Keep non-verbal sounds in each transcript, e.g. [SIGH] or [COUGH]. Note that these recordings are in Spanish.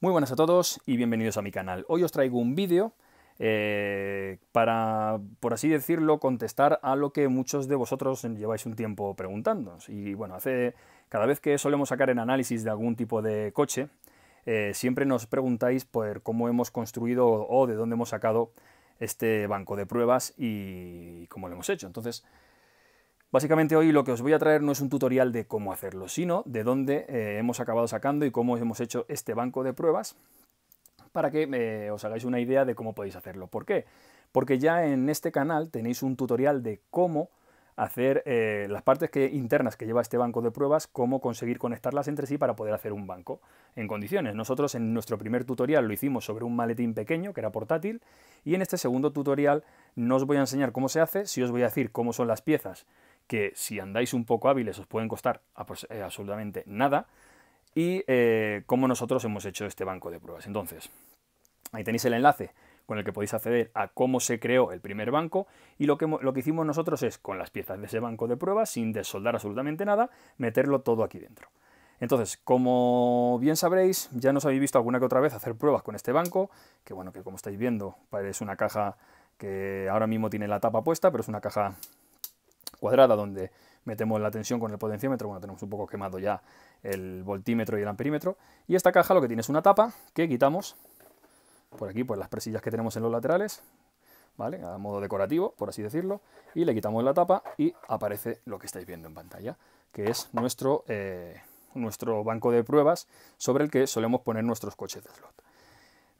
Muy buenas a todos y bienvenidos a mi canal. Hoy os traigo un vídeo eh, para, por así decirlo, contestar a lo que muchos de vosotros lleváis un tiempo preguntándonos. Y bueno, hace, cada vez que solemos sacar en análisis de algún tipo de coche, eh, siempre nos preguntáis por cómo hemos construido o de dónde hemos sacado este banco de pruebas y cómo lo hemos hecho. Entonces, Básicamente hoy lo que os voy a traer no es un tutorial de cómo hacerlo, sino de dónde eh, hemos acabado sacando y cómo hemos hecho este banco de pruebas para que eh, os hagáis una idea de cómo podéis hacerlo. ¿Por qué? Porque ya en este canal tenéis un tutorial de cómo hacer eh, las partes que, internas que lleva este banco de pruebas, cómo conseguir conectarlas entre sí para poder hacer un banco en condiciones. Nosotros en nuestro primer tutorial lo hicimos sobre un maletín pequeño que era portátil y en este segundo tutorial no os voy a enseñar cómo se hace, si os voy a decir cómo son las piezas que si andáis un poco hábiles os pueden costar eh, absolutamente nada y eh, como nosotros hemos hecho este banco de pruebas. Entonces, ahí tenéis el enlace con el que podéis acceder a cómo se creó el primer banco y lo que, lo que hicimos nosotros es con las piezas de ese banco de pruebas, sin desoldar absolutamente nada, meterlo todo aquí dentro. Entonces, como bien sabréis, ya nos habéis visto alguna que otra vez hacer pruebas con este banco, que bueno, que como estáis viendo, pues es una caja que ahora mismo tiene la tapa puesta, pero es una caja cuadrada donde metemos la tensión con el potenciómetro, bueno, tenemos un poco quemado ya el voltímetro y el amperímetro, y esta caja lo que tiene es una tapa que quitamos por aquí, por pues las presillas que tenemos en los laterales, ¿vale? A modo decorativo, por así decirlo, y le quitamos la tapa y aparece lo que estáis viendo en pantalla, que es nuestro, eh, nuestro banco de pruebas sobre el que solemos poner nuestros coches de slot.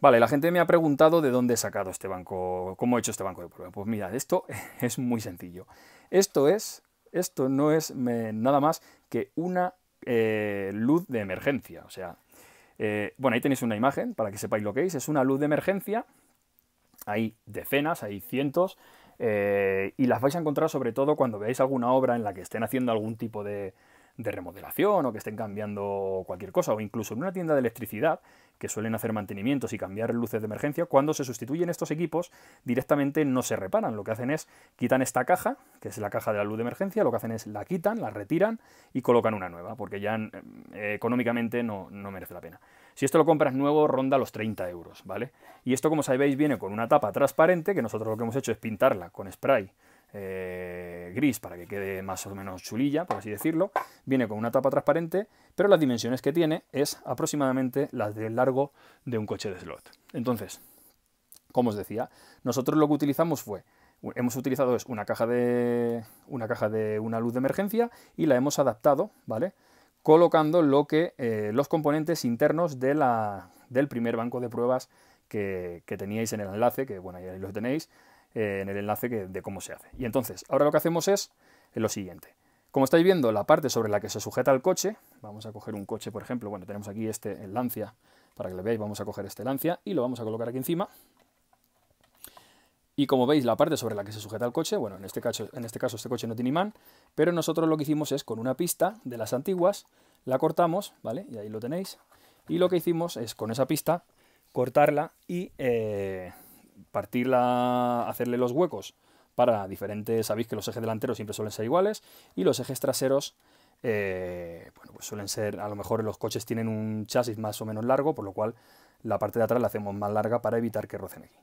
Vale, la gente me ha preguntado de dónde he sacado este banco, cómo he hecho este banco de prueba. Pues mira, esto [LAUGHS] es muy sencillo. Esto es, esto no es nada más que una eh, luz de emergencia. O sea, eh, bueno, ahí tenéis una imagen para que sepáis lo que es. Es una luz de emergencia. Hay decenas, hay cientos. Eh, y las vais a encontrar sobre todo cuando veáis alguna obra en la que estén haciendo algún tipo de, de remodelación o que estén cambiando cualquier cosa, o incluso en una tienda de electricidad, que suelen hacer mantenimientos y cambiar luces de emergencia, cuando se sustituyen estos equipos directamente no se reparan, lo que hacen es quitan esta caja, que es la caja de la luz de emergencia, lo que hacen es la quitan, la retiran y colocan una nueva, porque ya eh, económicamente no, no merece la pena. Si esto lo compras nuevo, ronda los 30 euros, ¿vale? Y esto, como sabéis, viene con una tapa transparente, que nosotros lo que hemos hecho es pintarla con spray eh, gris para que quede más o menos chulilla, por así decirlo. Viene con una tapa transparente, pero las dimensiones que tiene es aproximadamente las del largo de un coche de slot. Entonces, como os decía, nosotros lo que utilizamos fue, hemos utilizado es una caja de una, caja de una luz de emergencia y la hemos adaptado, ¿vale? Colocando lo que, eh, los componentes internos de la, del primer banco de pruebas que, teníais en el enlace, que bueno, ahí lo tenéis, eh, en el enlace de cómo se hace. Y entonces, ahora lo que hacemos es eh, lo siguiente. Como estáis viendo, la parte sobre la que se sujeta el coche, vamos a coger un coche, por ejemplo, bueno, tenemos aquí este, el Lancia, para que lo veáis, vamos a coger este Lancia y lo vamos a colocar aquí encima. Y como veis, la parte sobre la que se sujeta el coche, bueno, en este, caso, en este caso este coche no tiene imán, pero nosotros lo que hicimos es con una pista de las antiguas, la cortamos, ¿vale? Y ahí lo tenéis. Y lo que hicimos es con esa pista cortarla y eh, partirla, hacerle los huecos para diferentes, sabéis que los ejes delanteros siempre suelen ser iguales y los ejes traseros eh, bueno, pues suelen ser, a lo mejor los coches tienen un chasis más o menos largo, por lo cual la parte de atrás la hacemos más larga para evitar que rocen aquí.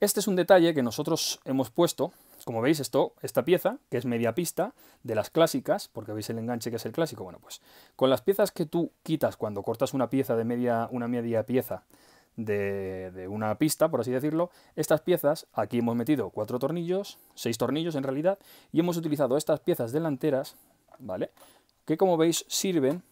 Este es un detalle que nosotros hemos puesto, como veis esto, esta pieza, que es media pista, de las clásicas, porque veis el enganche que es el clásico, bueno pues con las piezas que tú quitas cuando cortas una pieza de media, una media pieza de, una pista, por así decirlo, estas piezas, aquí hemos metido cuatro tornillos, seis tornillos en realidad, y hemos utilizado estas piezas delanteras, ¿vale? Que como veis sirven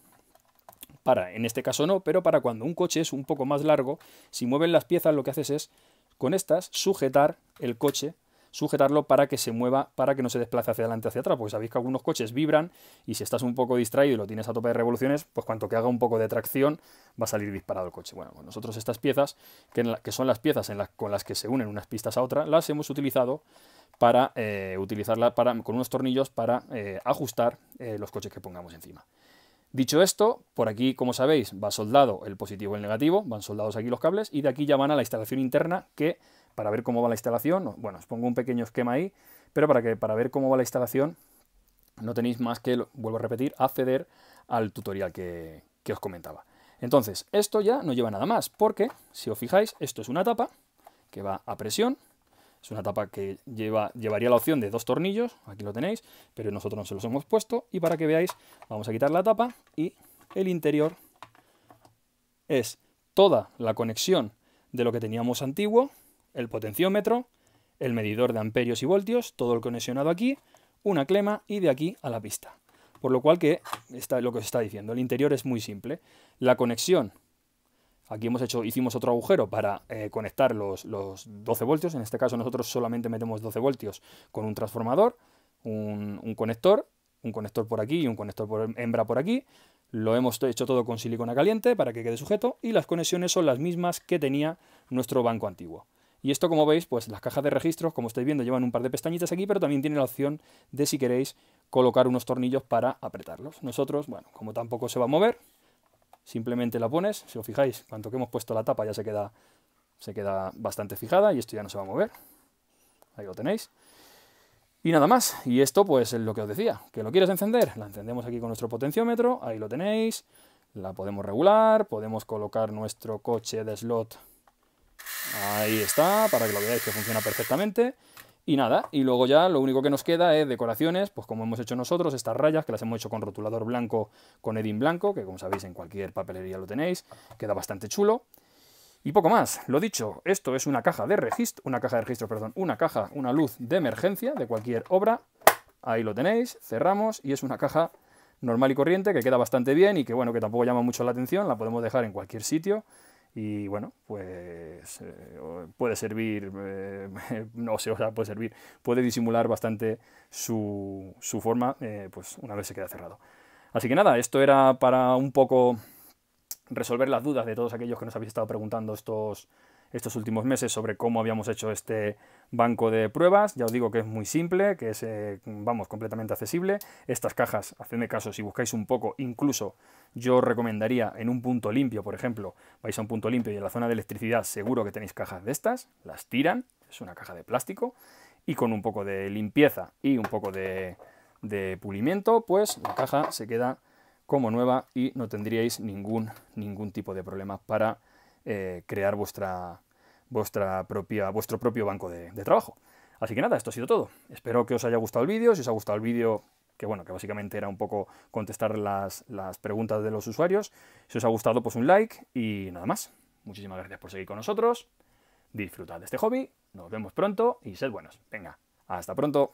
para, en este caso no, pero para cuando un coche es un poco más largo, si mueven las piezas lo que haces es, con estas, sujetar el coche sujetarlo para que se mueva, para que no se desplace hacia adelante, hacia atrás, porque sabéis que algunos coches vibran y si estás un poco distraído y lo tienes a tope de revoluciones, pues cuanto que haga un poco de tracción va a salir disparado el coche. Bueno, nosotros estas piezas, que, son las piezas con las que se unen unas pistas a otras, las hemos utilizado para eh, utilizarla para, con unos tornillos para eh, ajustar eh, los coches que pongamos encima. Dicho esto, por aquí, como sabéis, va soldado el positivo y el negativo, van soldados aquí los cables, y de aquí ya van a la instalación interna que para ver cómo va la instalación, bueno, os pongo un pequeño esquema ahí, pero para, que, para ver cómo va la instalación no tenéis más que, vuelvo a repetir, acceder al tutorial que, os comentaba. Entonces, esto ya no lleva nada más, porque si os fijáis, esto es una tapa que va a presión, es una tapa que lleva, llevaría la opción de dos tornillos, aquí lo tenéis, pero nosotros no se los hemos puesto, y para que veáis, vamos a quitar la tapa y el interior es toda la conexión de lo que teníamos antiguo, el potenciómetro, el medidor de amperios y voltios, todo el conexionado aquí, una clema y de aquí a la pista. Por lo cual que está lo que os está diciendo, el interior es muy simple. La conexión, aquí hemos hecho, hicimos otro agujero para eh, conectar los, 12 voltios, en este caso nosotros solamente metemos 12 voltios con un transformador, un, un conector, un conector por aquí y un conector por hembra por aquí, lo hemos hecho todo con silicona caliente para que quede sujeto y las conexiones son las mismas que tenía nuestro banco antiguo. Y esto, como veis, pues las cajas de registros, como estáis viendo, llevan un par de pestañitas aquí, pero también tiene la opción de, si queréis, colocar unos tornillos para apretarlos. Nosotros, bueno, como tampoco se va a mover, simplemente la pones. Si os fijáis, cuanto que hemos puesto la tapa ya se queda, se queda bastante fijada y esto ya no se va a mover. Ahí lo tenéis. Y nada más, y esto pues es lo que os decía, que lo quieres encender, la encendemos aquí con nuestro potenciómetro, ahí lo tenéis, la podemos regular, podemos colocar nuestro coche de slot Ahí está, para que lo veáis que funciona perfectamente. Y nada, y luego ya lo único que nos queda es decoraciones, pues como hemos hecho nosotros, estas rayas que las hemos hecho con rotulador blanco, con edín blanco, que como sabéis en cualquier papelería lo tenéis, queda bastante chulo. Y poco más, lo dicho, esto es una caja de registro, una caja de registro, perdón, una caja, una luz de emergencia de cualquier obra. Ahí lo tenéis, cerramos y es una caja normal y corriente que queda bastante bien y que bueno, que tampoco llama mucho la atención, la podemos dejar en cualquier sitio y bueno, pues eh, puede servir, eh, [LAUGHS] no sé, o sea, puede servir, puede disimular bastante su, su forma, eh, pues una vez se queda cerrado. Así que nada, esto era para un poco resolver las dudas de todos aquellos que nos habéis estado preguntando estos, estos últimos meses sobre cómo habíamos hecho este banco de pruebas. Ya os digo que es muy simple, que es, eh, vamos, completamente accesible. Estas cajas, hacedme caso, si buscáis un poco, incluso yo recomendaría en un punto limpio, por ejemplo, vais a un punto limpio y en la zona de electricidad seguro que tenéis cajas de estas, las tiran, es una caja de plástico, y con un poco de limpieza y un poco de, pulimiento, pues la caja se queda como nueva y no tendríais ningún, ningún tipo de problema para eh, crear vuestra, vuestra propia, vuestro propio banco de, trabajo. Así que nada, esto ha sido todo. Espero que os haya gustado el vídeo. Si os ha gustado el vídeo, que bueno, que básicamente era un poco contestar las, las, preguntas de los usuarios. Si os ha gustado, pues un like y nada más. Muchísimas gracias por seguir con nosotros. Disfrutad de este hobby, nos vemos pronto y sed buenos. Venga, hasta pronto.